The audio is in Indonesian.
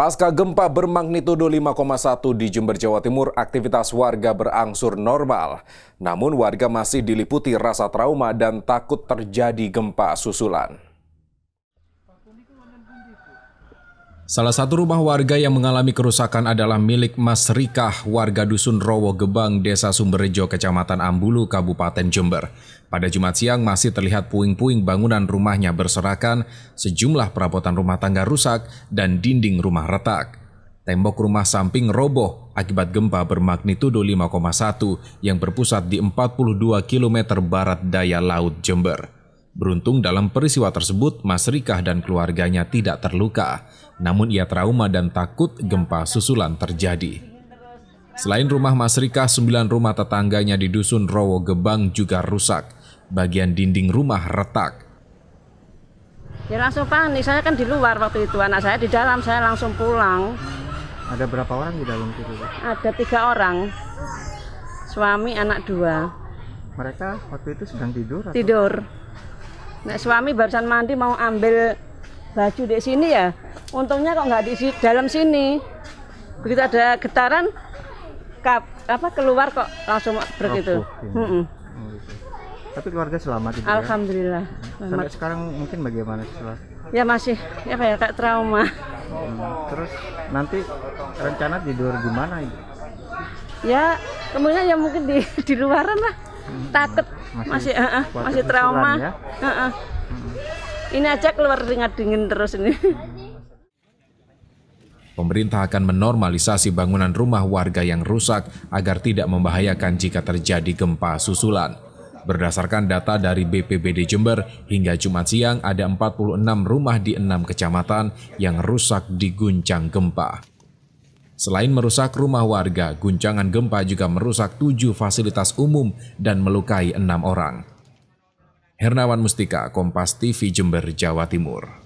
Pasca gempa bermagnitudo 5,1 di Jember, Jawa Timur, aktivitas warga berangsur normal. Namun warga masih diliputi rasa trauma dan takut terjadi gempa susulan. Salah satu rumah warga yang mengalami kerusakan adalah milik Mas Rikah, warga Dusun Rowo Gebang, Desa Sumberjo, Kecamatan Ambulu, Kabupaten Jember. Pada Jumat siang masih terlihat puing-puing bangunan rumahnya berserakan, sejumlah perabotan rumah tangga rusak, dan dinding rumah retak. Tembok rumah samping roboh akibat gempa bermagnitudo 5,1 yang berpusat di 42 km barat daya Laut Jember. Beruntung dalam peristiwa tersebut, Mas Rikah dan keluarganya tidak terluka, namun ia trauma dan takut gempa susulan terjadi. Selain rumah Mas Rikah, sembilan rumah tetangganya di Dusun Rowo Gebang juga rusak. Bagian dinding rumah retak. Ya langsung panik, saya kan di luar waktu itu, anak saya di dalam, saya langsung pulang. Ada berapa orang di dalam itu? Ada tiga orang, suami anak dua. Mereka waktu itu sedang tidur? Atau? Tidur. Nah, suami barusan mandi mau ambil baju di sini ya. Untungnya kok nggak di dalam sini. Begitu ada getaran kap, apa keluar kok langsung begitu. Iya. Oh, Tapi keluarga selamat juga. Gitu ya? Alhamdulillah. Ya? Selamat. sekarang mungkin bagaimana setelah? Ya masih ya kayak kayak trauma. Hmm. Terus nanti rencana tidur di mana Ya kemudian ya mungkin di di luaran lah takut masih masih, uh, masih trauma ya? uh, uh. ini aja keluar ringat dingin terus ini Pemerintah akan menormalisasi bangunan rumah warga yang rusak agar tidak membahayakan jika terjadi gempa susulan. Berdasarkan data dari BPBD Jember, hingga Jumat siang ada 46 rumah di enam kecamatan yang rusak diguncang gempa. Selain merusak rumah warga, guncangan gempa juga merusak tujuh fasilitas umum dan melukai enam orang. Hernawan Mustika, Kompas TV Jember, Jawa Timur.